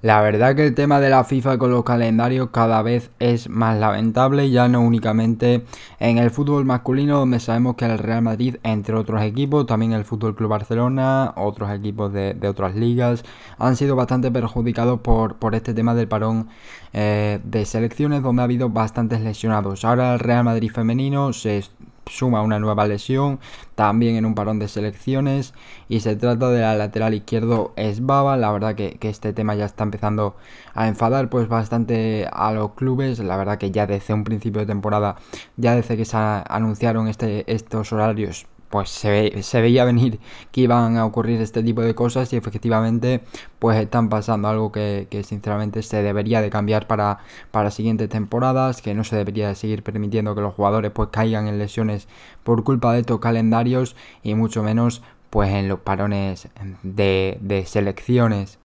La verdad que el tema de la FIFA con los calendarios cada vez es más lamentable, ya no únicamente en el fútbol masculino, donde sabemos que el Real Madrid, entre otros equipos, también el Fútbol Club Barcelona, otros equipos de, otras ligas, han sido bastante perjudicados por, por este tema del parón eh, de selecciones, donde ha habido bastantes lesionados. Ahora el Real Madrid femenino se suma una nueva lesión, también en un parón de selecciones. Y se trata de la lateral izquierdo Esbaba. La verdad que, este tema ya está empezando a enfadar pues bastante a los clubes. La verdad que ya desde un principio de temporada, ya desde que se anunciaron este, estos horarios pues se, veía venir que iban a ocurrir este tipo de cosas y efectivamente pues están pasando algo que, sinceramente se debería de cambiar para, siguientes temporadas, que no se debería de seguir permitiendo que los jugadores pues caigan en lesiones por culpa de estos calendarios y mucho menos pues en los parones de, de selecciones.